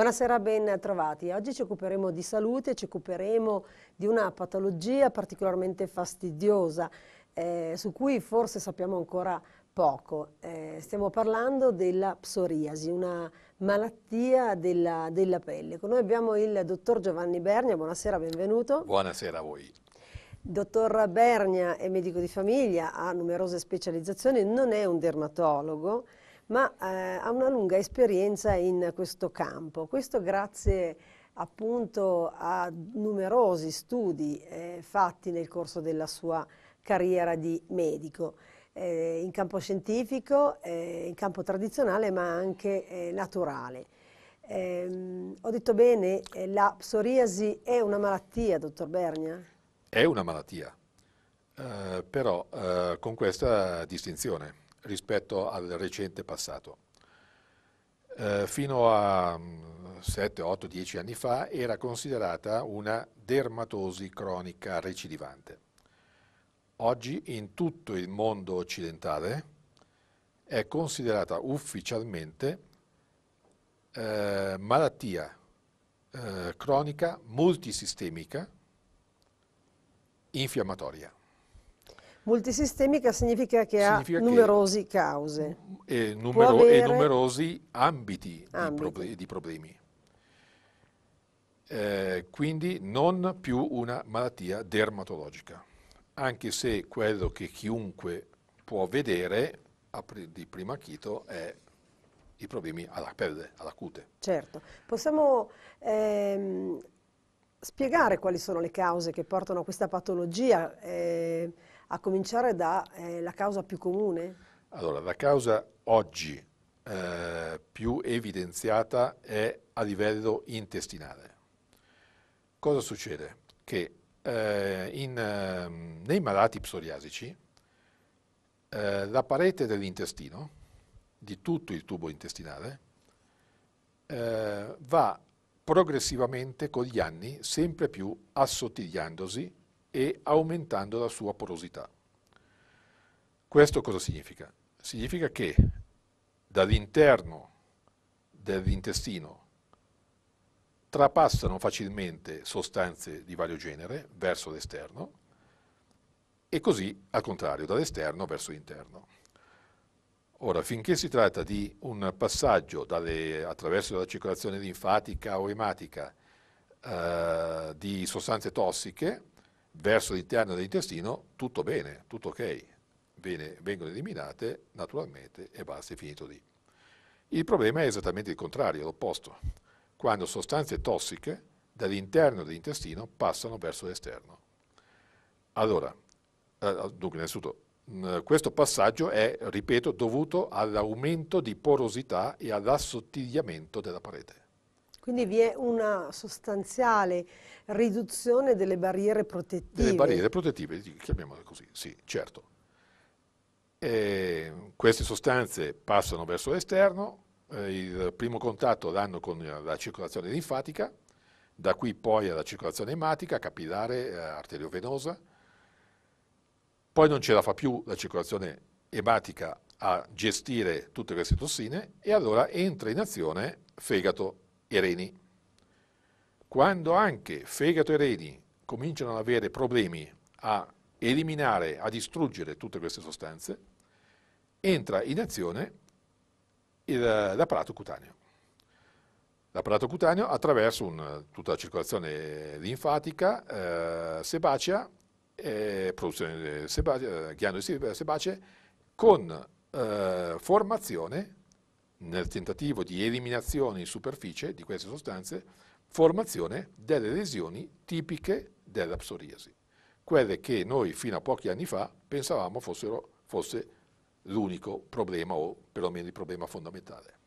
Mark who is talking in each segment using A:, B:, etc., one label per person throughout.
A: Buonasera, ben trovati. Oggi ci occuperemo di salute, ci occuperemo di una patologia particolarmente fastidiosa eh, su cui forse sappiamo ancora poco. Eh, stiamo parlando della psoriasi, una malattia della, della pelle. Con noi abbiamo il dottor Giovanni Bernia, buonasera, benvenuto.
B: Buonasera a voi.
A: Dottor Bernia è medico di famiglia, ha numerose specializzazioni, non è un dermatologo, ma eh, ha una lunga esperienza in questo campo. Questo grazie appunto a numerosi studi eh, fatti nel corso della sua carriera di medico, eh, in campo scientifico, eh, in campo tradizionale ma anche eh, naturale. Ehm, ho detto bene, eh, la psoriasi è una malattia, dottor Bernia?
B: È una malattia, però con questa distinzione rispetto al recente passato. Eh, fino a 7, 8, 10 anni fa era considerata una dermatosi cronica recidivante. Oggi in tutto il mondo occidentale è considerata ufficialmente eh, malattia eh, cronica multisistemica infiammatoria.
A: Multisistemica significa che significa ha numerose cause.
B: E, numero, avere... e numerosi ambiti, ambiti. Di, proble di, problemi. Eh, quindi non più una malattia dermatologica, anche se quello che chiunque può vedere di prima acchito è i problemi alla pelle, alla cute.
A: Certo. Possiamo ehm, spiegare quali sono le cause che portano a questa patologia? Eh, a cominciare dalla eh, causa più comune?
B: Allora, la causa oggi eh, più evidenziata è a livello intestinale. Cosa succede? Che eh, in, ehm, nei malati psoriasici eh, la parete dell'intestino, di tutto il tubo intestinale, eh, va progressivamente con gli anni sempre più assottigliandosi e aumentando la sua porosità. Questo cosa significa? Significa che dall'interno dell'intestino trapassano facilmente sostanze di vario genere verso l'esterno e così al contrario dall'esterno verso l'interno. Ora, finché si tratta di un passaggio dalle, attraverso la circolazione linfatica o ematica eh, di sostanze tossiche, verso l'interno dell'intestino, tutto bene, tutto ok, bene, vengono eliminate naturalmente e basta, è finito lì. Il problema è esattamente il contrario, l'opposto, quando sostanze tossiche dall'interno dell'intestino passano verso l'esterno. Allora, eh, dunque, innanzitutto, mm, questo passaggio è, ripeto, dovuto all'aumento di porosità e all'assottigliamento della parete.
A: Quindi vi è una sostanziale riduzione delle barriere protettive. Delle barriere
B: protettive, chiamiamole così, sì, certo. E ehm, queste sostanze passano verso l'esterno, eh, il primo contatto l'hanno con la circolazione linfatica, da qui poi alla circolazione ematica, capillare, eh, arteriovenosa, poi non ce la fa più la circolazione ematica a gestire tutte queste tossine e allora entra in azione fegato e reni. Quando anche fegato e reni cominciano ad avere problemi a eliminare, a distruggere tutte queste sostanze, entra in azione l'apparato cutaneo. L'apparato cutaneo attraverso un, tutta la circolazione linfatica, eh, sebacea, eh, produzione eh, sebacea, di eh, eh, sebacea, con eh, formazione nel tentativo di eliminazione in superficie di queste sostanze, formazione delle lesioni tipiche della psoriasi, quelle che noi fino a pochi anni fa pensavamo fossero, fosse l'unico problema o perlomeno il problema fondamentale.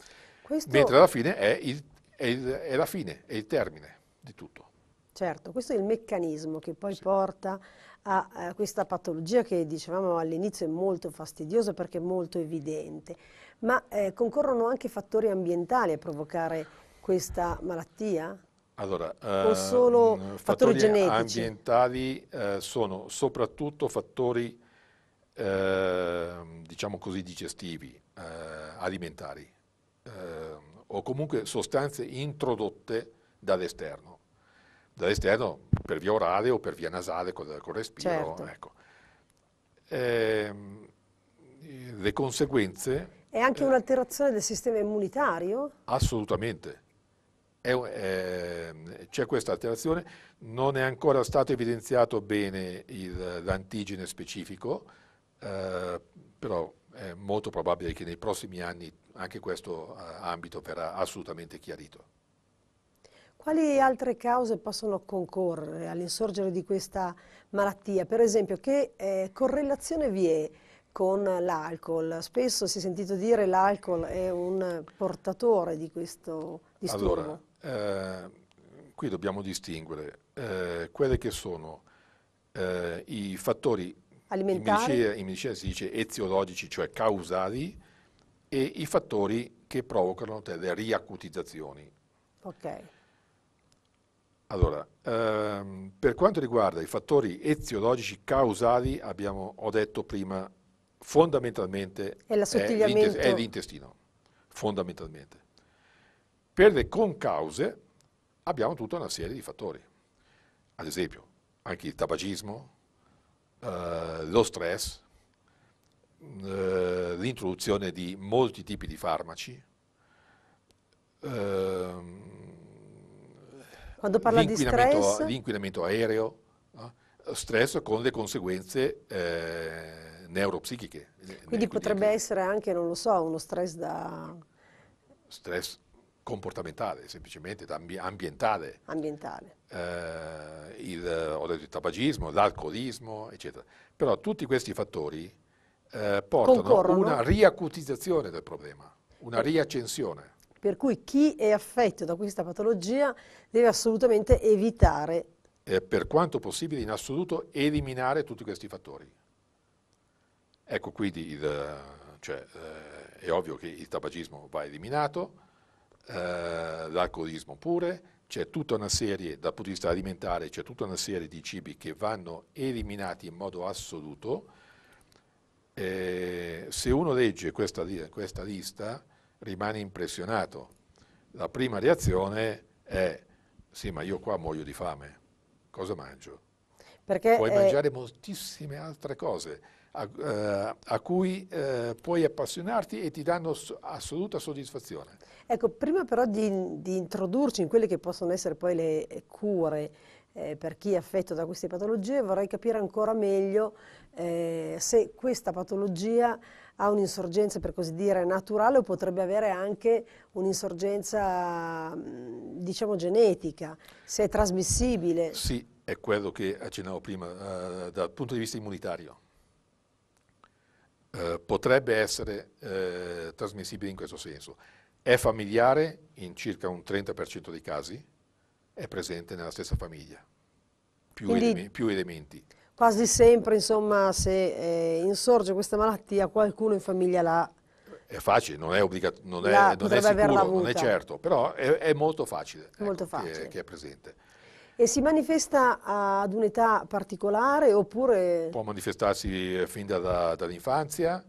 A: Questo Mentre alla
B: fine è, il, è, il, è la fine, è il termine di tutto.
A: Certo, questo è il meccanismo che poi sì. porta a, eh, questa patologia che dicevamo all'inizio è molto fastidiosa perché è molto evidente, ma eh, concorrono anche fattori ambientali a provocare questa malattia?
B: Allora, o solo ehm, fattori, fattori, genetici? ambientali eh, sono soprattutto fattori, eh, diciamo così, digestivi, eh, alimentari, ehm, o comunque sostanze introdotte dall'esterno dall'esterno per via orale o per via nasale con col respiro. Certo. Ecco. Eh, le conseguenze...
A: È anche eh, un'alterazione del sistema immunitario?
B: Assolutamente. Eh, c'è questa alterazione, non è ancora stato evidenziato bene il, l'antigene specifico, eh, però è molto probabile che nei prossimi anni anche questo eh, ambito verrà assolutamente chiarito.
A: Quali altre cause possono concorrere all'insorgere di questa malattia? Per esempio, che eh, correlazione vi è con l'alcol? Spesso si è sentito dire che l'alcol è un portatore di questo disturbo.
B: Allora, eh, qui dobbiamo distinguere eh, quelli che sono eh, i fattori
A: alimentari, in medicina, in
B: medicina si dice eziologici, cioè causali, e i fattori che provocano delle riacutizzazioni. Okay. Allora, ehm, per quanto riguarda i fattori eziologici causali, abbiamo, ho detto prima, fondamentalmente è, è l'intestino, fondamentalmente. Per le concause abbiamo tutta una serie di fattori, ad esempio anche il tabagismo, eh, lo stress, eh, l'introduzione di molti tipi di farmaci, eh,
A: quando parla di stress?
B: L'inquinamento aereo, no? stress con le conseguenze eh, neuropsichiche. Quindi potrebbe
A: essere anche, non lo so, uno stress da...
B: Stress comportamentale, semplicemente ambi ambientale.
A: Ambientale.
B: Eh, il, ho detto il tabagismo, l'alcolismo, eccetera. Però tutti questi fattori eh, portano a una riacutizzazione del problema, una riaccensione.
A: Per cui chi è affetto da questa patologia deve assolutamente evitare.
B: E per quanto possibile, in assoluto, eliminare tutti questi fattori. Ecco quindi, il, cioè, eh, è ovvio che il tabagismo va eliminato, eh, l'alcolismo pure, c'è tutta una serie, dal punto di vista alimentare, c'è tutta una serie di cibi che vanno eliminati in modo assoluto. Eh, se uno legge questa, questa lista, rimane impressionato. La prima reazione è sì, ma io qua muoio di fame, cosa mangio? Perché puoi è... mangiare moltissime altre cose a, eh, a cui eh, puoi appassionarti e ti danno assoluta soddisfazione.
A: Ecco, prima però di, di introdurci in quelle che possono essere poi le eh, cure eh, per chi è affetto da queste patologie, vorrei capire ancora meglio eh, se questa patologia ha un'insorgenza per così dire naturale o potrebbe avere anche un'insorgenza diciamo genetica, se è trasmissibile.
B: Sì, è quello che accennavo prima, eh, dal punto di vista immunitario. Eh, potrebbe essere eh, trasmissibile in questo senso. È familiare in circa un 30% dei casi, è presente nella stessa famiglia, più, Quindi, eleme più elementi
A: quasi sempre, insomma, se eh, insorge questa malattia, qualcuno in famiglia l'ha.
B: È facile, non è obbligato, non, è, non è sicuro, non è certo, però è, è molto facile, ecco, molto ecco, facile. Che, che, è presente.
A: E si manifesta ad un'età particolare oppure...
B: Può manifestarsi fin da, da, dall'infanzia,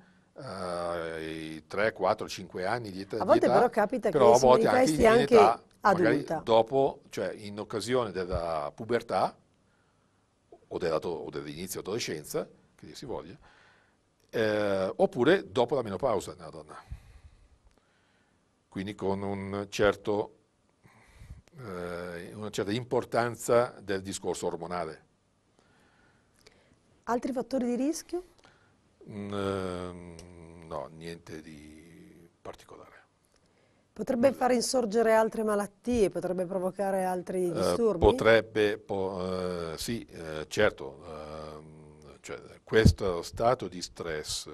B: eh, 3, 4, 5 anni di età. A volte età, però capita però che si manifesti anche, anche, in età, adulta. Dopo, cioè in occasione della pubertà, o, della, o dell'inizio adolescenza, che dir si voglia, eh, oppure dopo la menopausa nella donna. Quindi con un certo, eh, una certa importanza del discorso ormonale.
A: Altri fattori di rischio?
B: Mm, ehm, no, niente di particolare.
A: Potrebbe far insorgere altre malattie, potrebbe provocare altri eh, disturbi? potrebbe,
B: po eh, sì, eh, certo. Ehm, cioè, questo stato di stress,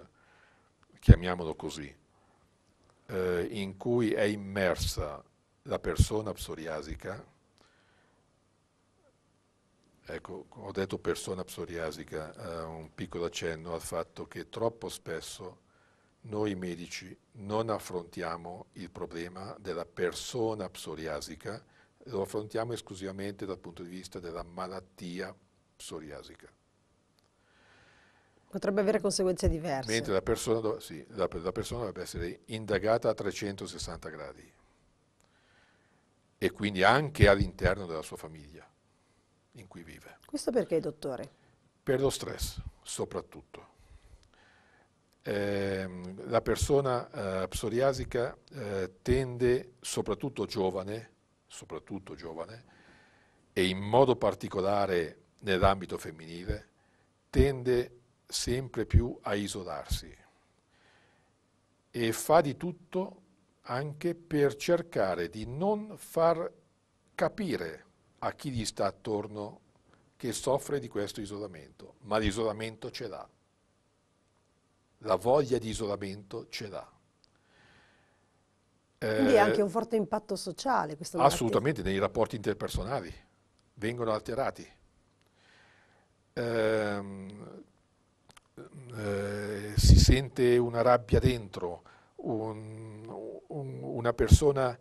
B: chiamiamolo così, eh, in cui è immersa la persona psoriasica, ecco, ho detto persona psoriasica, eh, un piccolo accenno al fatto che troppo spesso noi medici non affrontiamo il problema della persona psoriasica, lo affrontiamo esclusivamente dal punto di vista della malattia psoriasica.
A: Potrebbe avere conseguenze diverse. Mentre
B: la persona, dov sì, la, la persona dovrebbe essere indagata a 360 gradi e quindi anche all'interno della sua famiglia in cui vive.
A: Questo perché, dottore?
B: Per lo stress, soprattutto. Ehm, la persona eh, psoriasica eh, tende, soprattutto giovane, soprattutto giovane, e in modo particolare nell'ambito femminile, tende sempre più a isolarsi e fa di tutto anche per cercare di non far capire a chi gli sta attorno che soffre di questo isolamento, ma l'isolamento ce l'ha la voglia di isolamento ce l'ha. Quindi ha anche eh, un
A: forte impatto sociale questa malattia. Assolutamente,
B: nei rapporti interpersonali vengono alterati. Eh, eh, si sente una rabbia dentro, un, un, una persona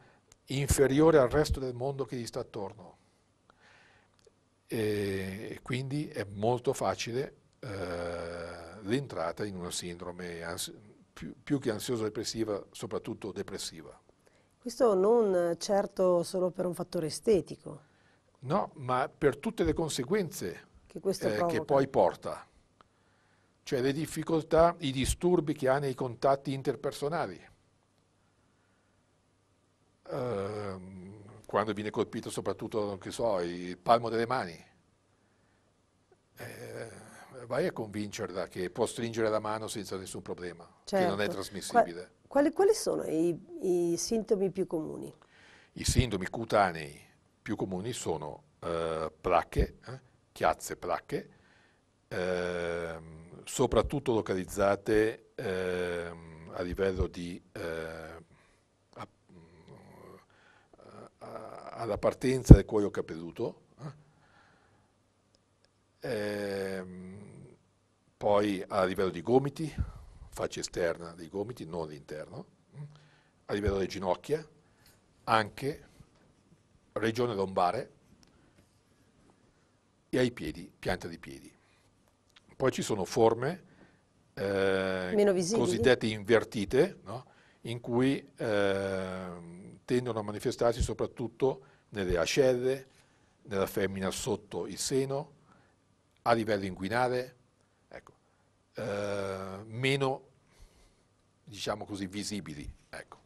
B: inferiore al resto del mondo che gli sta attorno. E quindi è molto facile eh, l'entrata in una sindrome più, più che ansiosa depressiva soprattutto depressiva.
A: Questo non certo solo per un fattore estetico.
B: No, ma per tutte le conseguenze
A: che, eh, che poi
B: porta. Cioè le difficoltà, i disturbi che ha nei contatti interpersonali. Uh, quando viene colpito soprattutto, so, il palmo delle mani. Eh, vai a convincerla che può stringere la mano senza nessun problema, certo. che non è certo. trasmissibile.
A: Quali, quali sono i, i, sintomi più comuni?
B: I sintomi cutanei più comuni sono eh, placche, eh, chiazze placche, eh, soprattutto localizzate ehm, a livello di... Eh, a, alla partenza del cuoio capelluto, eh, eh poi a livello di gomiti, faccia esterna dei gomiti, non l'interno, a livello delle ginocchia, anche regione lombare e ai piedi, pianta di piedi. Poi ci sono forme eh, cosiddette invertite, no? in cui eh, tendono a manifestarsi soprattutto nelle ascelle, nella femmina sotto il seno, a livello inguinale. Ecco. Eh, meno, diciamo così, visibili. Ecco.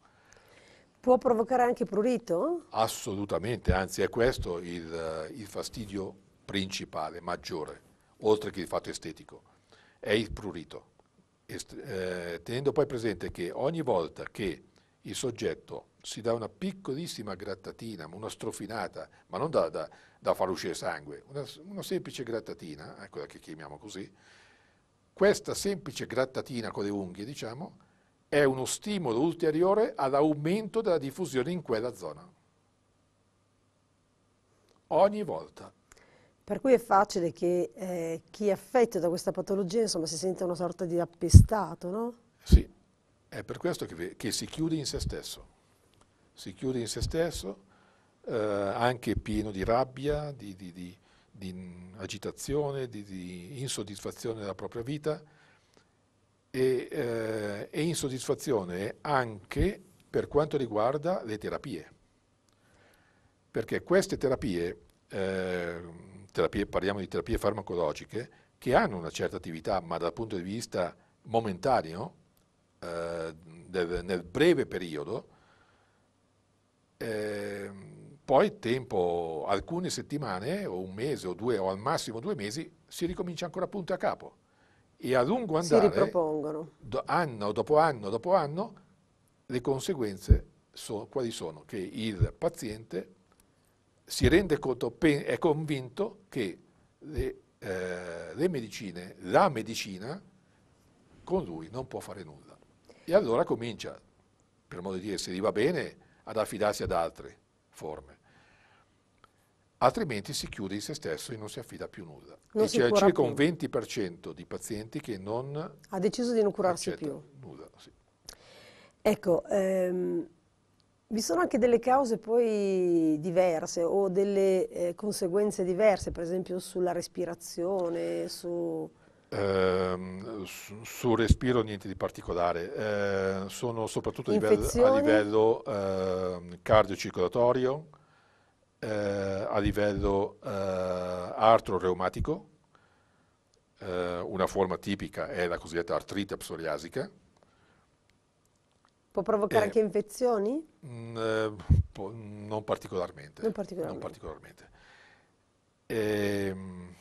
A: Può provocare anche prurito?
B: Assolutamente, anzi è questo il, eh, il fastidio principale, maggiore, oltre che il fatto estetico, è il prurito. Est eh, tenendo poi presente che ogni volta che il soggetto si dà una piccolissima grattatina, una strofinata, ma non da, da, da far uscire sangue, una, una semplice grattatina, eccola eh, che chiamiamo così, questa semplice grattatina con le unghie, diciamo, è uno stimolo ulteriore all'aumento della diffusione in quella zona. Ogni volta.
A: Per cui è facile che eh, chi è affetto da questa patologia insomma, si senta una sorta di appestato, no?
B: Sì, è per questo che, che si chiude in se stesso. Si chiude in se stesso, eh, anche pieno di rabbia, di, di, di di agitazione, di, di, insoddisfazione della propria vita e, eh, e insoddisfazione anche per quanto riguarda le terapie. Perché queste terapie, eh, terapie, parliamo di terapie farmacologiche, che hanno una certa attività, ma dal punto di vista momentaneo, eh, nel breve periodo, eh, poi tempo, alcune settimane o un mese o due o al massimo due mesi si ricomincia ancora punto a capo e a lungo andare si
A: ripropongono.
B: Do, anno dopo anno dopo anno le conseguenze sono, quali sono? Che il paziente si rende conto, è convinto che le, eh, le medicine, la medicina con lui non può fare nulla e allora comincia, per modo di dire, se gli va bene, ad affidarsi ad altri forme. Altrimenti si chiude in se stesso e non si affida più nulla. Non e c'è circa un 20% di pazienti che non...
A: Ha deciso di non curarsi più. Nulla, sì. Ecco, ehm, vi sono anche delle cause poi diverse o delle eh, conseguenze diverse, per esempio sulla respirazione, su...
B: Ehm, su, sul respiro niente di particolare, eh, sono soprattutto a livello, a livello eh, cardiocircolatorio, eh, a livello eh, artro-reumatico, ehm, una forma tipica è la cosiddetta artrite psoriasica.
A: Può provocare eh, anche infezioni?
B: Mh, mm, po non particolarmente. Non particolarmente. Non particolarmente. E, ehm,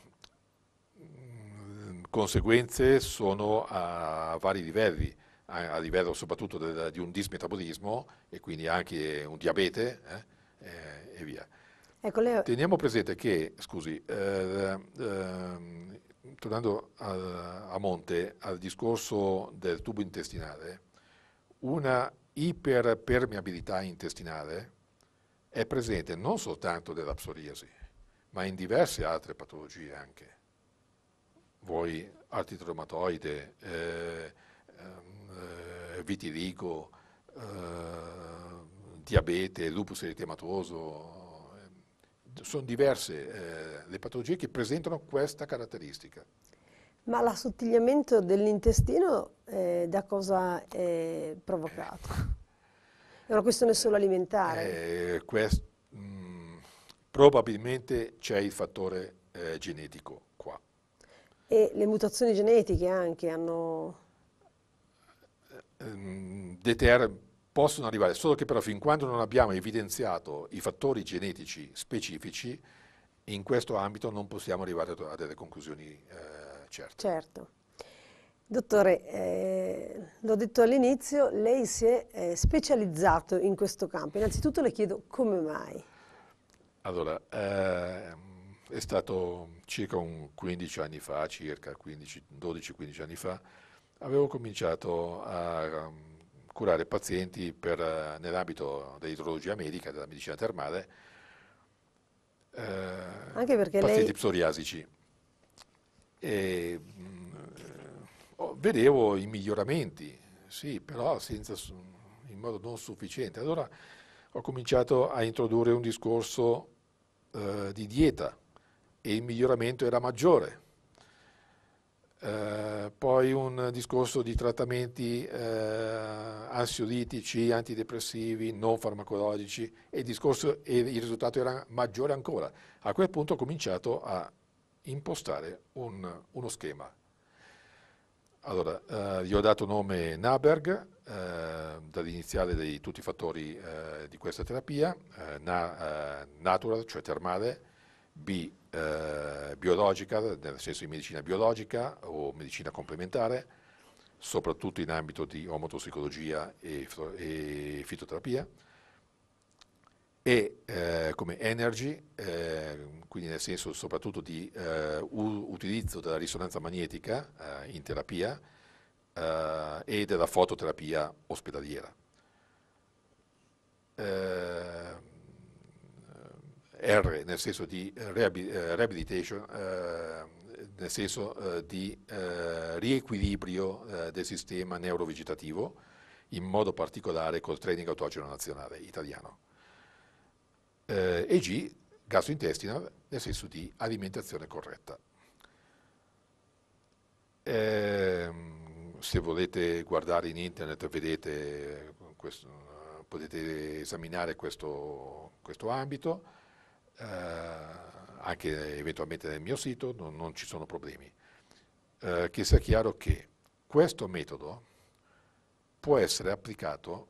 B: conseguenze sono a vari livelli, a, a livello soprattutto del, di un dismetabolismo e quindi anche un diabete eh, eh, e via. Ecco, le... Teniamo presente che, scusi, eh, ehm, tornando a, a monte al discorso del tubo intestinale, una iperpermeabilità intestinale è presente non soltanto nella psoriasi, ma in diverse altre patologie anche vuoi artite reumatoide, eh, ehm, eh, vitiligo, eh, diabete, lupus eritematoso, eh, sono diverse eh, le patologie che presentano questa caratteristica.
A: Ma l'assottigliamento dell'intestino eh, da cosa è provocato? È una questione solo alimentare?
B: Eh, quest, mh, mm, probabilmente c'è il fattore eh, genetico.
A: E le mutazioni genetiche anche hanno...
B: Ehm, DTR possono arrivare, solo che però fin quando non abbiamo evidenziato i fattori genetici specifici, in questo ambito non possiamo arrivare a delle conclusioni eh, certe.
A: Certo. Dottore, eh, l'ho detto all'inizio, lei si è eh, specializzato in questo campo. Innanzitutto le chiedo come mai?
B: Allora, ehm è stato circa un 15 anni fa, circa 12-15 anni fa, avevo cominciato a um, curare pazienti per, eh, nell'ambito dell'idrologia medica, della medicina termale, eh, Anche perché pazienti lei... psoriasici. E, mh, mm, vedevo i miglioramenti, sì, però senza, in modo non sufficiente. Allora ho cominciato a introdurre un discorso eh, di dieta e il miglioramento era maggiore. Eh, poi un discorso di trattamenti eh, ansiolitici, antidepressivi, non farmacologici e il, discorso, e il risultato era maggiore ancora. A quel punto ho cominciato a impostare un, uno schema. Allora, eh, gli ho dato nome Naberg, eh, dall'iniziale di tutti i fattori eh, di questa terapia, eh, na, eh, natural, cioè termale, B eh, biologica, nel senso di medicina biologica o medicina complementare, soprattutto in ambito di omotossicologia e, e fitoterapia, e eh, come energy, eh, quindi nel senso soprattutto di eh, utilizzo della risonanza magnetica eh, in terapia eh, e della fototerapia ospedaliera. Eh, R nel senso di eh, eh, rehabilitation, nel senso di riequilibrio del sistema neurovegetativo, in modo particolare col training autogeno nazionale italiano. E G, gastrointestinal, nel senso di alimentazione corretta. Ehm, se volete guardare in internet vedete questo, potete esaminare questo, questo ambito eh, anche eventualmente nel mio sito, non, non ci sono problemi. Eh, che sia chiaro che questo metodo può essere applicato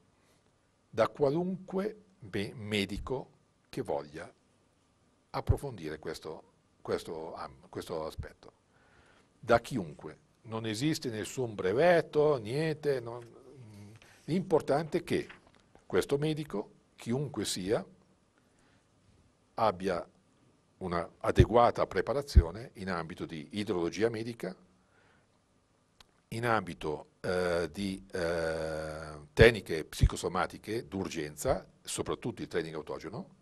B: da qualunque me medico che voglia approfondire questo, questo, questo aspetto, da chiunque. Non esiste nessun brevetto, niente. Non, mm, l'importante è che questo medico, chiunque sia, abbia un'adeguata preparazione in ambito di idrologia medica, in ambito eh, di eh, tecniche psicosomatiche d'urgenza, soprattutto il training autogeno,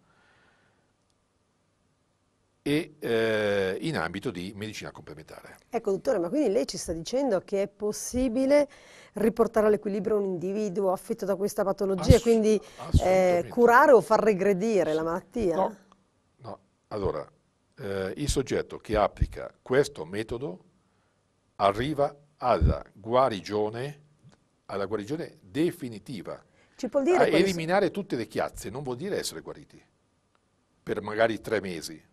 B: e eh, in ambito di medicina complementare.
A: Ecco, dottore, ma quindi lei ci sta dicendo che è possibile riportare all'equilibrio un individuo affetto da questa patologia, Ass quindi eh, curare o far regredire la malattia? No,
B: allora, eh, il soggetto che applica questo metodo arriva alla guarigione, alla guarigione definitiva.
A: Ci può dire eliminare
B: sono... tutte le chiazze non vuol dire essere guariti per magari tre mesi.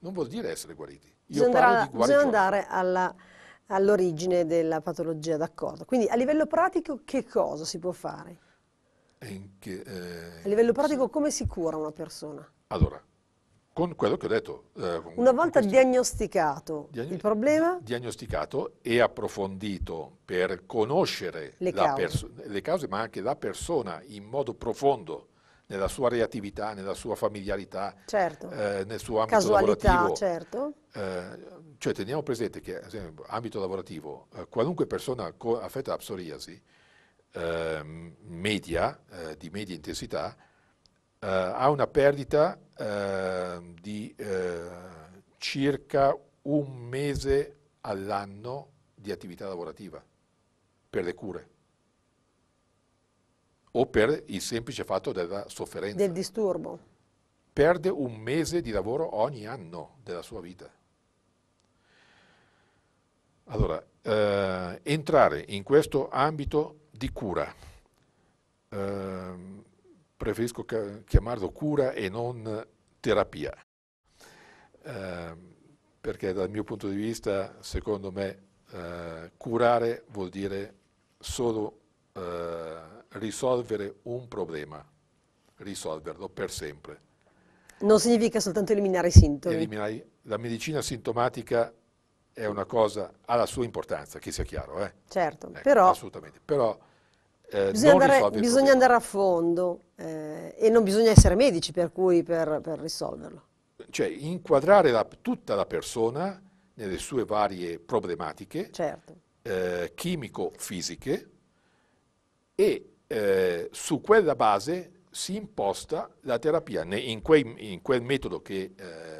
B: Non vuol dire essere guariti. Io bisogna parlo andare, di guarigione. Bisogna
A: andare alla, all'origine della patologia, d'accordo. Quindi a livello pratico che cosa si può fare?
B: Eh, che, eh,
A: a livello pratico come si cura una persona?
B: Allora, con quello che ho detto. Eh, Una
A: volta diagnosticato diagn il problema?
B: Diagnosticato e approfondito per conoscere le cause. le cause, ma anche la persona in modo profondo nella sua reattività, nella sua familiarità, certo. eh, nel suo ambito Casualità, lavorativo. Certo. Eh, cioè teniamo presente che, ad esempio, ambito lavorativo, eh, qualunque persona affetta da psoriasi, ehm, media, eh, di media intensità, eh, ha una perdita ehm, di eh, circa un mese all'anno di attività lavorativa per le cure o per il semplice fatto della sofferenza. Del disturbo. Perde un mese di lavoro ogni anno della sua vita. Allora, eh, entrare in questo ambito di cura eh, preferisco chiamarlo cura e non terapia, eh, perché dal mio punto di vista, secondo me, eh, curare vuol dire solo eh, risolvere un problema, risolverlo per sempre.
A: Non significa soltanto eliminare i sintomi.
B: Eliminare, la medicina sintomatica è una cosa, ha la sua importanza, che sia chiaro. Eh?
A: Certo, ecco, però...
B: Assolutamente, però eh, bisogna, andare, bisogna
A: andare, a fondo eh, e non bisogna essere medici per, cui, per, per risolverlo.
B: Cioè inquadrare la, tutta la persona nelle sue varie problematiche certo. eh, chimico-fisiche e eh, su quella base si imposta la terapia in, quei, in quel metodo che eh,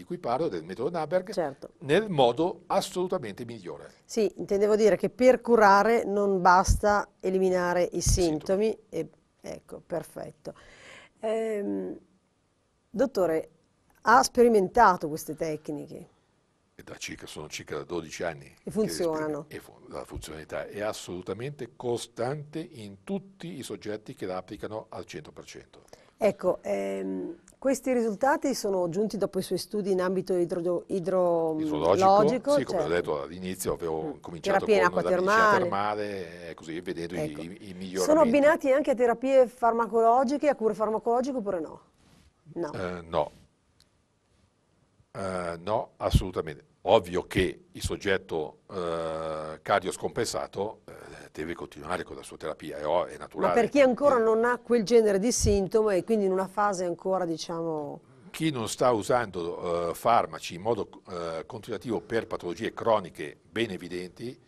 B: di cui parlo, del metodo Naberg, certo. nel modo assolutamente migliore.
A: Sì, intendevo dire che per curare non basta eliminare i sintomi. E, ecco, perfetto. Ehm, dottore, ha sperimentato queste tecniche?
B: Circa, sono circa 12 anni.
A: E funzionano.
B: E la funzionalità è assolutamente costante in tutti i soggetti che la applicano al 100%.
A: Ecco, ehm, questi risultati sono giunti dopo i suoi studi in ambito idro, idrogeologico. Sì, cioè, come ho cioè
B: detto all'inizio, avevo mh, mm. cominciato con acqua termale. termale, eh, così vedendo ecco. i, i miglioramenti. Sono
A: abbinati anche a terapie farmacologiche, a cure farmacologiche oppure no? No.
B: Uh, no. Uh, no, assolutamente. Ovvio che il soggetto uh, cardioscompensato deve continuare con la sua terapia, è, è naturale. Ma per chi
A: ancora eh. non ha quel genere di sintomo e quindi in una fase ancora diciamo...
B: Chi non sta usando uh, farmaci in modo uh, continuativo per patologie croniche ben evidenti,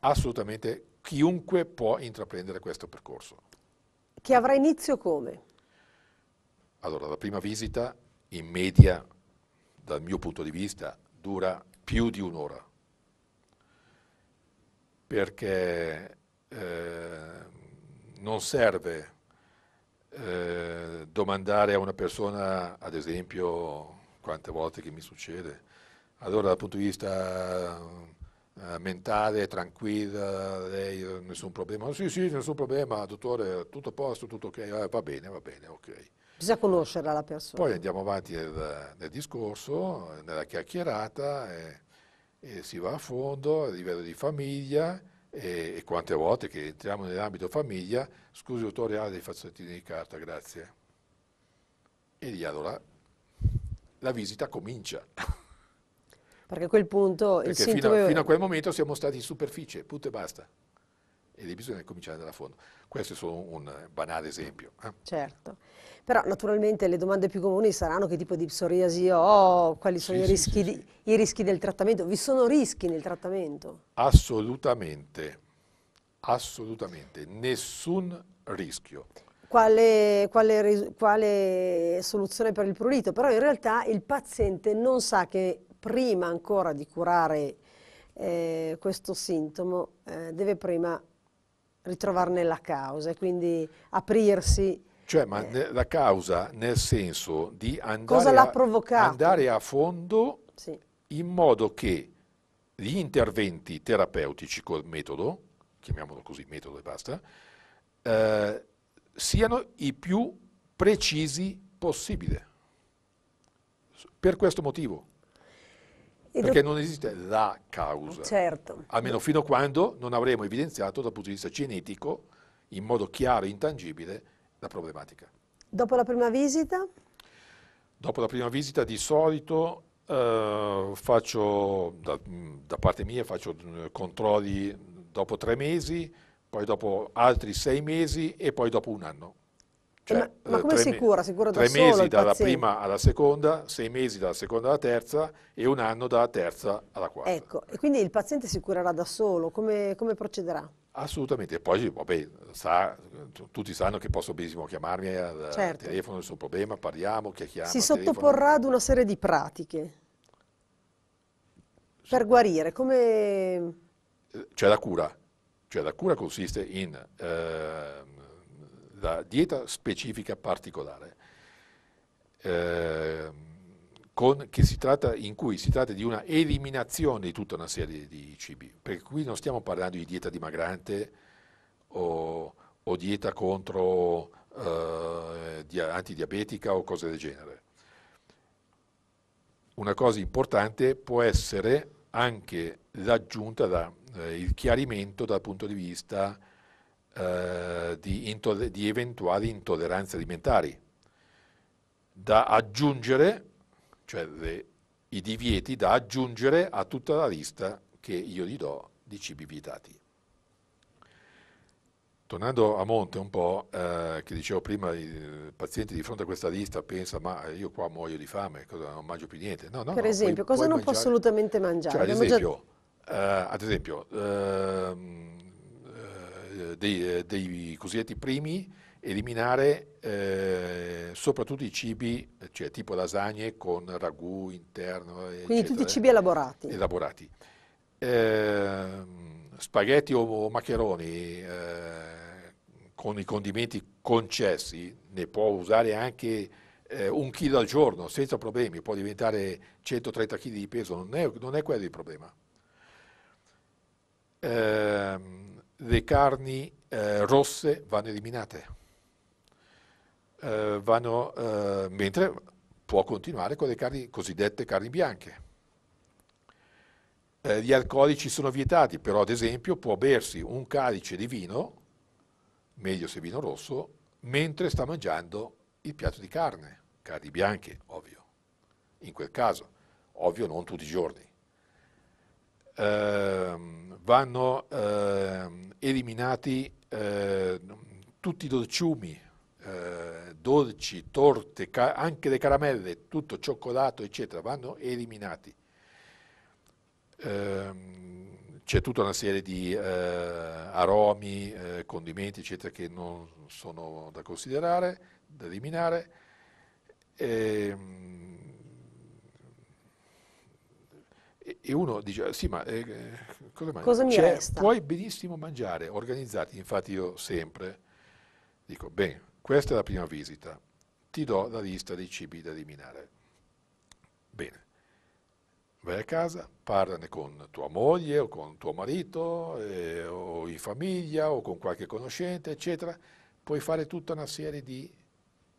B: assolutamente chiunque può intraprendere questo percorso.
A: Che avrà inizio come?
B: Allora, la prima visita in media, dal mio punto di vista, dura più di un'ora perché eh, non serve eh, domandare a una persona, ad esempio, quante volte che mi succede, allora dal punto di vista eh, mentale, tranquilla, lei nessun problema, sì sì nessun problema, dottore, tutto a posto, tutto ok, ah, va bene, va bene, ok. Bisogna conoscerla la persona. Poi andiamo avanti nel, nel discorso, nella chiacchierata. E, eh, si va a fondo a livello di famiglia e, e quante volte che entriamo nell'ambito famiglia, scusi autoriale dei fazzolettini di carta, grazie. E lì allora la visita comincia. Perché a quel punto Perché il fino, sintomo... fino a quel momento siamo stati in superficie, punto e basta e lì bisogna cominciare dalla fondo. Questo è solo un banale esempio. Eh?
A: Certo. Però naturalmente le domande più comuni saranno che tipo di psoriasi ho, quali sono sì, i, rischi sì, di, sì. i rischi del trattamento. Vi sono rischi nel trattamento?
B: Assolutamente, assolutamente, nessun rischio.
A: Quale, quale, quale, soluzione per il prurito, però in realtà il paziente non sa che prima ancora di curare eh, questo sintomo eh, deve prima ritrovarne la causa e quindi aprirsi
B: cioè, ma eh. la causa nel senso di andare,
A: a,
B: andare a, fondo sì. in modo che gli interventi terapeutici col metodo, chiamiamolo così metodo e basta, eh, siano i più precisi possibile. Per questo motivo.
A: E perché non esiste
B: la causa. Certo. Almeno fino a quando non avremo evidenziato dal punto di vista genetico, in modo chiaro e intangibile, la problematica.
A: Dopo la prima visita?
B: Dopo la prima visita di solito eh, faccio, da, da, parte mia, faccio eh, controlli dopo tre mesi, poi dopo altri sei mesi e poi dopo un anno. Cioè, ma, ma, eh, come si cura? Si cura da tre solo mesi dalla prima alla seconda, sei mesi dalla seconda alla terza e un anno dalla terza alla quarta.
A: Ecco, e quindi il paziente si curerà da solo, come, come procederà?
B: Assolutamente, poi vabbè, sa, tutti sanno che posso benissimo chiamarmi al certo. telefono, il suo problema, parliamo, chiacchiamo. Si sottoporrà
A: ad una serie di pratiche sì. per guarire, come...
B: C'è la cura, cioè la cura consiste in eh, la dieta specifica particolare. Eh, con, tratta, in cui si tratta di una eliminazione di tutta una serie di cibi, perché qui non stiamo parlando di dieta dimagrante o, o dieta contro eh, antidiabetica o cose del genere. Una cosa importante può essere anche l'aggiunta, da, eh, il chiarimento dal punto di vista eh, di, di eventuali intolleranze alimentari, da aggiungere cioè le, i divieti da aggiungere a tutta la lista che io gli do di cibi vietati. Tornando a monte un po', eh, che dicevo prima, il paziente di fronte a questa lista pensa ma io qua muoio di fame, cosa, non mangio più niente. No, no, per no, esempio, puoi, cosa puoi non mangiare. posso
A: assolutamente mangiare? Cioè, ad esempio,
B: eh, ad esempio ehm, eh, dei, eh, dei, cosiddetti primi, eliminare eh, soprattutto i cibi, cioè tipo lasagne con ragù interno. Quindi tutti i cibi
A: elaborati.
B: Elaborati. Eh, spaghetti o maccheroni eh, con i condimenti concessi, ne può usare anche eh, un chilo al giorno senza problemi, può diventare 130 kg di peso, non è, non è quello il problema. Ehm, le carni eh, rosse vanno eliminate eh, vanno, eh, mentre può continuare con le carni, cosiddette carni bianche. Eh, gli alcolici sono vietati, però ad esempio può bersi un calice di vino, meglio se vino rosso, mentre sta mangiando il piatto di carne, carni bianche, ovvio, in quel caso, ovvio non tutti i giorni. Eh, vanno eh, eliminati ehm, tutti i dolciumi, ehm, dolci, torte, anche le caramelle, tutto cioccolato, eccetera, vanno eliminati. Ehm, c'è tutta una serie di eh, aromi, eh, condimenti, eccetera, che non sono da considerare, da eliminare. Ehm, e uno dice sì ma eh, cosa, mangi? cosa mi cioè, resta? puoi benissimo mangiare organizzati infatti io sempre dico bene questa è la prima visita. Ti do la lista dei cibi da eliminare. Bene. Vai a casa, parlane con tua moglie o con tuo marito eh, o in famiglia o con qualche conoscente, eccetera. Puoi fare tutta una serie di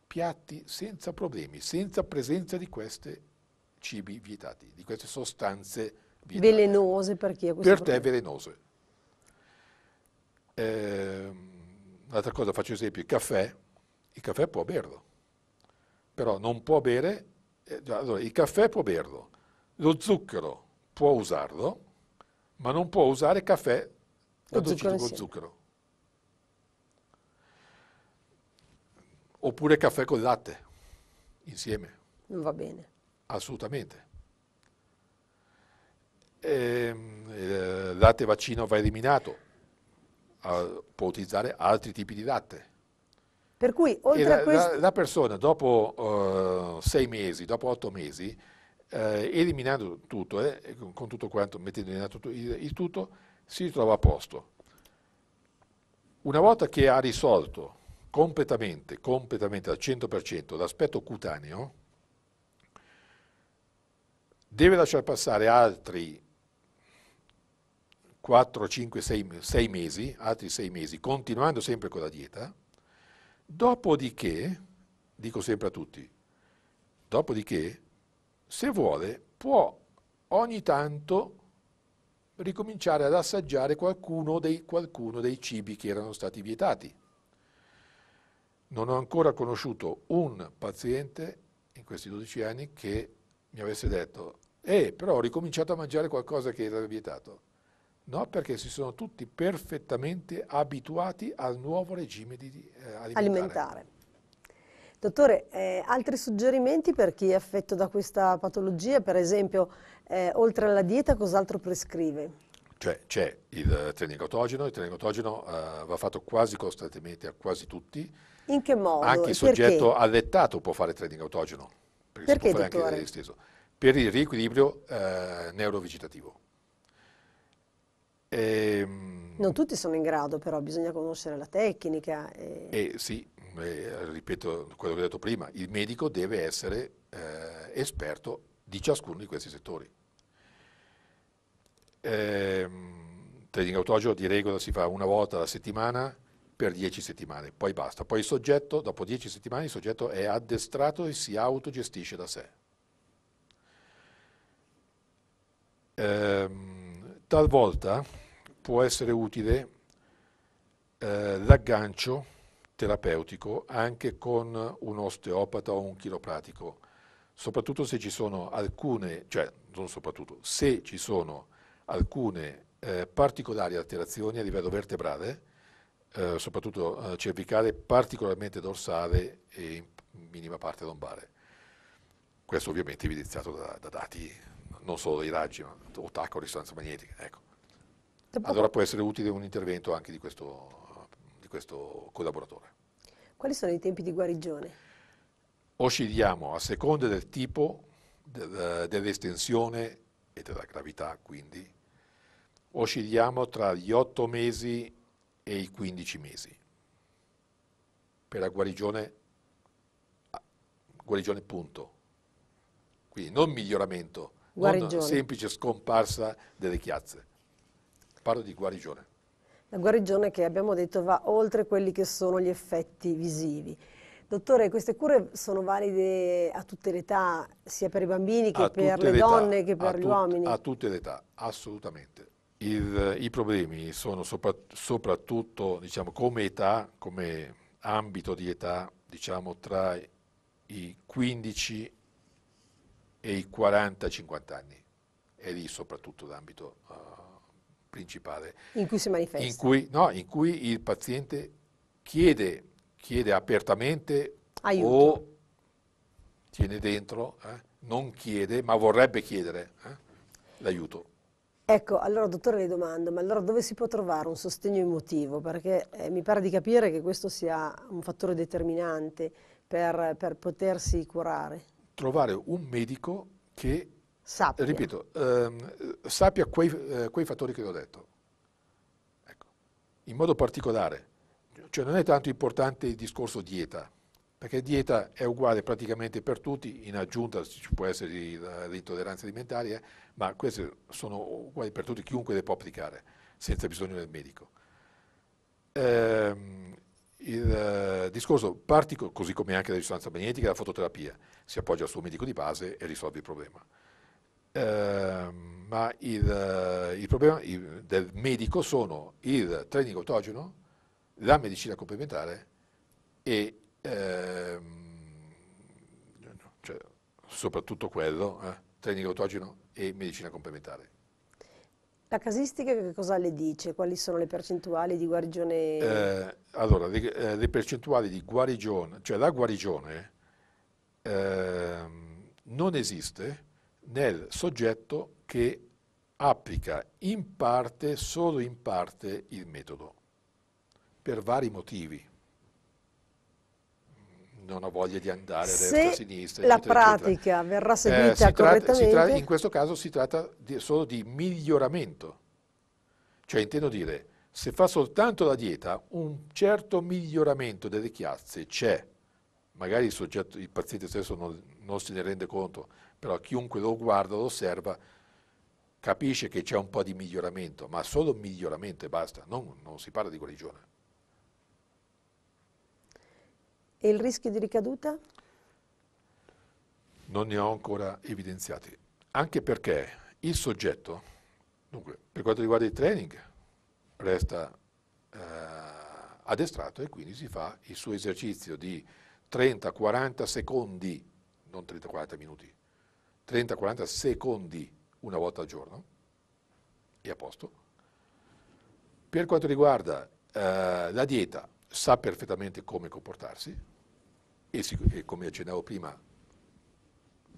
B: piatti senza problemi, senza presenza di questi cibi vietati, di queste sostanze vietate.
A: Velenose per chi è questo? Per te
B: velenose. Eh, un'altra cosa, faccio esempio, il caffè il caffè può berlo, però non può bere, eh, allora, il caffè può berlo, lo zucchero può usarlo, ma non può usare caffè addolcito con zucchero. Oppure caffè col latte, insieme.
A: Non va bene.
B: Assolutamente. E, ehm, il latte vaccino va eliminato, può utilizzare altri tipi di latte
A: per cui, oltre la, a questo... La,
B: la persona, dopo uh, sei mesi, dopo otto mesi, eh, eliminando tutto, eh, con, con, tutto quanto, mettendo in atto il, il tutto, si ritrova a posto. Una volta che ha risolto completamente, completamente al 100% l'aspetto cutaneo, deve lasciare passare altri 4, 5, 6, 6 mesi, altri 6 mesi, continuando sempre con la dieta, Dopodiché, dico sempre a tutti, dopodiché, se vuole, può ogni tanto ricominciare ad assaggiare qualcuno dei, qualcuno dei cibi che erano stati vietati. Non ho ancora conosciuto un paziente in questi 12 anni che mi avesse detto, eh, però ho ricominciato a mangiare qualcosa che era vietato. No, perché si sono tutti perfettamente abituati al nuovo regime di, eh, alimentare. alimentare.
A: Dottore, eh, altri suggerimenti per chi è affetto da questa patologia? Per esempio, eh, oltre alla dieta, cos'altro prescrive?
B: Cioè, c'è il training autogeno, il training autogeno eh, va fatto quasi costantemente a quasi tutti.
A: In che modo? Anche il soggetto
B: perché? allettato può fare training autogeno, perché, perché si può fare dottore? anche esteso, per il riequilibrio eh, neurovegetativo. E, ehm,
A: non tutti sono in grado, però bisogna conoscere la tecnica. E...
B: Eh, sì, eh, ripeto quello che ho detto prima, il medico deve essere eh, esperto di ciascuno di questi settori. Eh, trading autogeo di regola si fa una volta alla settimana per 10 settimane, poi basta. Poi il soggetto, dopo 10 settimane, il soggetto è addestrato e si autogestisce da sé. Eh, talvolta può essere utile eh, l'aggancio terapeutico anche con un osteopata o un chiropratico, soprattutto se ci sono alcune, cioè non soprattutto, se ci sono alcune eh, particolari alterazioni a livello vertebrale, eh, soprattutto eh, cervicale, particolarmente dorsale e in minima parte lombare. Questo ovviamente evidenziato da, da dati non solo dei raggi, ma, o tacco, risonanza magnetica. Ecco allora può essere utile un intervento anche di questo, di questo collaboratore.
A: Quali sono i tempi di guarigione?
B: Oscilliamo a seconda del tipo, dell'estensione e della gravità, quindi oscilliamo tra gli 8 mesi e i 15 mesi per la guarigione, guarigione punto. Quindi non miglioramento, guarigione. non semplice scomparsa delle chiazze. Parlo di guarigione.
A: La guarigione che abbiamo detto va oltre quelli che sono gli effetti visivi. Dottore, queste cure sono valide a tutte le età, sia per i bambini che a per le donne che per gli uomini? A
B: tutte le età, assolutamente. Il, I problemi sono sopra, soprattutto diciamo, come età, come ambito di età, diciamo, tra i 15 e i 40-50 anni. È lì soprattutto l'ambito uh, principale.
A: In cui si manifesta. In cui,
B: no, in cui il paziente chiede, chiede apertamente Aiuto. o tiene dentro, eh, non chiede, ma vorrebbe chiedere eh, l'aiuto.
A: Ecco, allora dottore le domando, ma allora dove si può trovare un sostegno emotivo? Perché eh, mi pare di capire che questo sia un fattore determinante per, per potersi curare.
B: Trovare un medico che sappia. Ripeto, ehm, sappia quei, eh, quei, fattori che ho detto. Ecco. In modo particolare, cioè non è tanto importante il discorso dieta, perché dieta è uguale praticamente per tutti, in aggiunta ci può essere l'intolleranza alimentare, eh, ma queste sono uguali per tutti, chiunque le può applicare, senza bisogno del medico. Ehm, il eh, discorso partico, così come anche la risonanza magnetica e la fototerapia, si appoggia al suo medico di base e risolve il problema. Ehm, ma il, il problema del medico sono il training autogeno, la medicina complementare e eh, cioè, soprattutto quello, eh, training autogeno e medicina complementare.
A: La casistica che cosa le dice? Quali sono le percentuali di guarigione? Eh,
B: allora, le, eh, le, percentuali di guarigione, cioè la guarigione ehm, non esiste nel soggetto che applica in parte, solo in parte, il metodo, per vari motivi. Non ha voglia di andare a destra, a sinistra. la eccetera, pratica eccetera. verrà eh, seguita eh, correttamente... Tratta, in questo caso si tratta di, solo di miglioramento. Cioè intendo dire, se fa soltanto la dieta, un certo miglioramento delle chiazze c'è. Magari il, soggetto, il paziente stesso non, non se ne rende conto, però chiunque lo guarda, lo osserva, capisce che c'è un po' di miglioramento, ma solo miglioramento e basta, non, non si parla di guarigione.
A: E il rischio di ricaduta?
B: Non ne ho ancora evidenziati, anche perché il soggetto, dunque, per quanto riguarda il training, resta eh, addestrato e quindi si fa il suo esercizio di 30-40 secondi, non 30-40 minuti, 30-40 secondi una volta al giorno, è a posto. Per quanto riguarda eh, la dieta, sa perfettamente come comportarsi e, si, e come accennavo prima,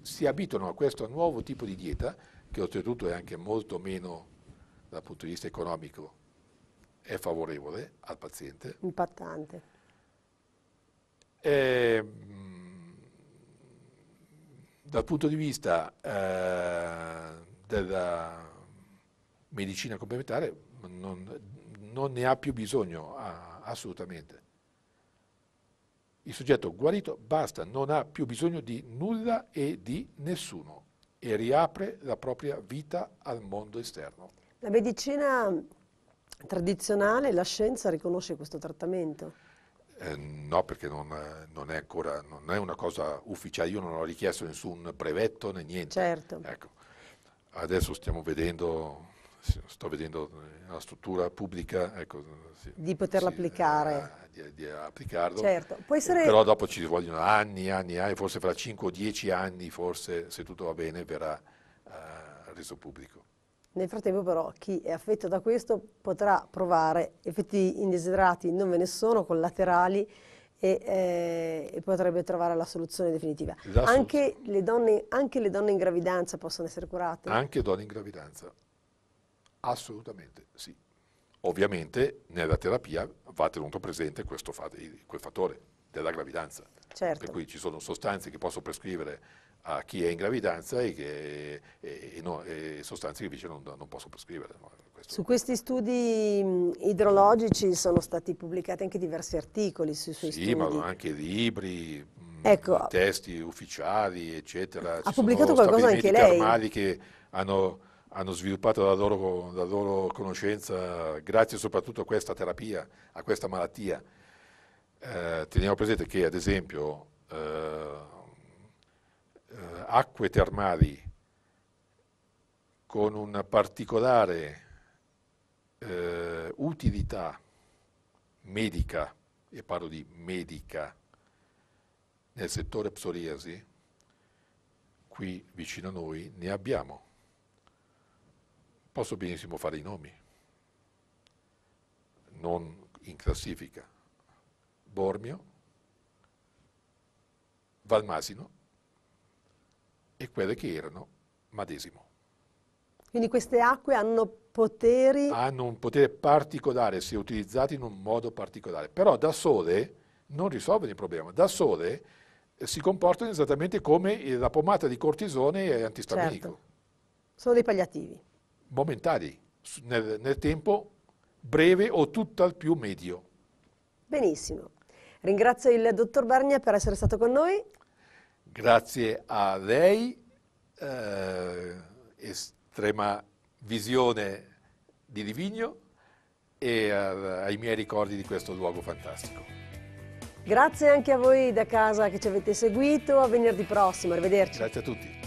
B: si abituano a questo nuovo tipo di dieta, che oltretutto è anche molto meno dal punto di vista economico, è favorevole al paziente.
A: Impattante.
B: E, ehm, dal punto di vista eh, della medicina complementare non, non, ne ha più bisogno ah, assolutamente. Il soggetto guarito basta, non ha più bisogno di nulla e di nessuno e riapre la propria vita al mondo esterno.
A: La medicina tradizionale, la scienza riconosce questo trattamento?
B: Eh, no, perché non, non, è ancora, non è una cosa ufficiale, io non ho richiesto nessun brevetto né niente. Certo. Ecco. Adesso stiamo vedendo, sto vedendo la struttura pubblica. Ecco, sì, di poterla sì,
A: applicare.
B: Eh, di, di, applicarlo. Certo. Essere... Però dopo ci vogliono anni, anni, anni, forse fra 5 o 10 anni, forse se tutto va bene, verrà eh, reso pubblico.
A: Nel frattempo però chi è affetto da questo potrà provare effetti indesiderati, non ve ne sono, collaterali e, eh, e potrebbe trovare la soluzione definitiva. La anche, Le donne, anche, le donne, in gravidanza possono essere
B: curate? Anche donne in gravidanza, assolutamente sì. Ovviamente nella terapia va tenuto presente questo, quel fattore della gravidanza. Certo. Per cui ci sono sostanze che posso prescrivere a chi è in gravidanza e, che, e, e, no, e sostanze che invece non, non posso prescrivere.
A: Questo su questi studi idrologici sono stati pubblicati anche diversi articoli sui suoi sì, studi. Sì, ma
B: anche libri, ecco. testi ufficiali, eccetera. Ha Ci pubblicato qualcosa anche lei? Armadi che hanno, hanno sviluppato la loro, la loro conoscenza grazie soprattutto a questa terapia, a questa malattia. Eh, teniamo presente che, ad esempio, eh, eh, acque termali con una particolare eh, utilità medica, e parlo di medica, nel settore psoriasi, qui vicino a noi ne abbiamo. Posso benissimo fare i nomi, non in classifica. Bormio, Valmasino, e quelle che erano Madesimo.
A: Quindi queste acque hanno poteri...
B: Hanno un potere particolare se utilizzate in un modo particolare, però da sole non risolvono il problema, da sole eh, si comportano esattamente come eh, la pomata di cortisone e antistaminico. Certo. Sono dei palliativi. Momentari, nel, nel tempo breve o tutt'al più medio.
A: Benissimo. Ringrazio il dottor Barnia per essere stato con noi
B: grazie a lei, eh, estrema visione di Livigno e a, ai miei ricordi di questo luogo fantastico.
A: Grazie anche a voi da casa che ci avete seguito, a venerdì prossimo, arrivederci. Grazie a tutti.